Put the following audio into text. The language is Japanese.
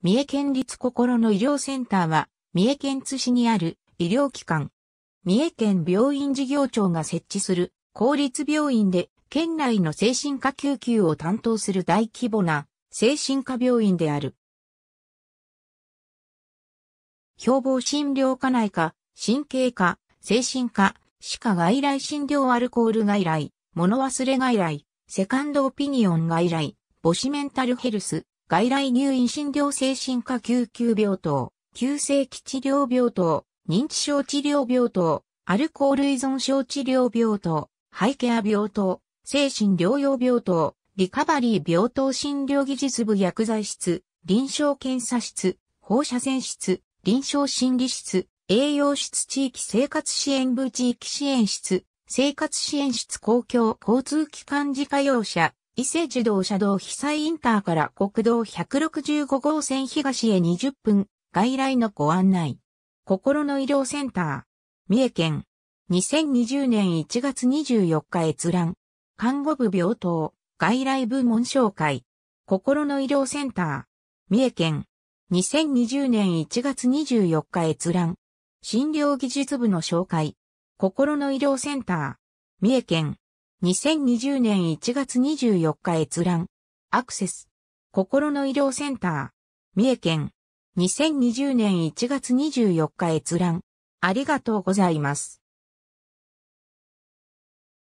三重県立心の医療センターは、三重県津市にある医療機関。三重県病院事業庁が設置する公立病院で、県内の精神科救急を担当する大規模な精神科病院である。標榜診療科内科、神経科、精神科、歯科外来診療アルコール外来、物忘れ外来、セカンドオピニオン外来、母子メンタルヘルス、外来入院診療精神科救急病棟、急性期治療病棟、認知症治療病棟、アルコール依存症治療病棟、ハイケア病棟、精神療養病棟、リカバリー病棟診療技術部薬剤室、臨床検査室、放射線室、臨床心理室、栄養室地域生活支援部地域支援室、生活支援室公共交通機関自家用車、伊勢自動車道被災インターから国道165号線東へ20分、外来のご案内。心の医療センター。三重県。2020年1月24日閲覧。看護部病棟。外来部門紹介。心の医療センター。三重県。2020年1月24日閲覧。診療技術部の紹介。心の医療センター。三重県。2020年1月24日閲覧。アクセス。心の医療センター。三重県。2020年1月24日閲覧。ありがとうございます。